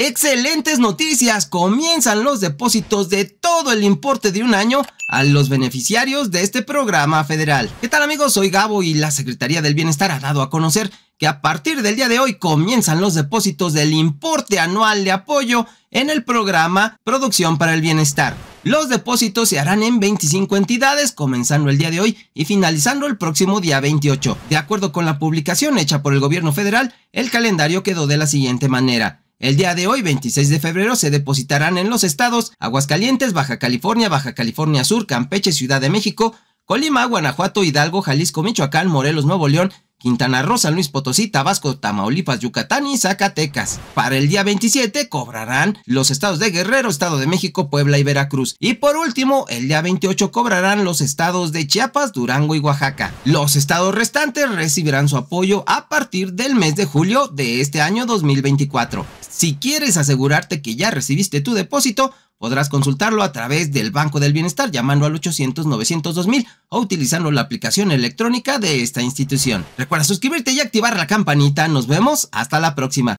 Excelentes noticias, comienzan los depósitos de todo el importe de un año a los beneficiarios de este programa federal. ¿Qué tal amigos? Soy Gabo y la Secretaría del Bienestar ha dado a conocer que a partir del día de hoy comienzan los depósitos del importe anual de apoyo en el programa Producción para el Bienestar. Los depósitos se harán en 25 entidades, comenzando el día de hoy y finalizando el próximo día 28. De acuerdo con la publicación hecha por el gobierno federal, el calendario quedó de la siguiente manera. El día de hoy, 26 de febrero, se depositarán en los estados Aguascalientes, Baja California, Baja California Sur, Campeche, Ciudad de México, Colima, Guanajuato, Hidalgo, Jalisco, Michoacán, Morelos, Nuevo León, Quintana Roo, San Luis Potosí, Tabasco, Tamaulipas, Yucatán y Zacatecas. Para el día 27 cobrarán los estados de Guerrero, Estado de México, Puebla y Veracruz. Y por último, el día 28 cobrarán los estados de Chiapas, Durango y Oaxaca. Los estados restantes recibirán su apoyo a partir del mes de julio de este año 2024. Si quieres asegurarte que ya recibiste tu depósito, podrás consultarlo a través del Banco del Bienestar llamando al 800-900-2000 o utilizando la aplicación electrónica de esta institución. Recuerda suscribirte y activar la campanita. Nos vemos hasta la próxima.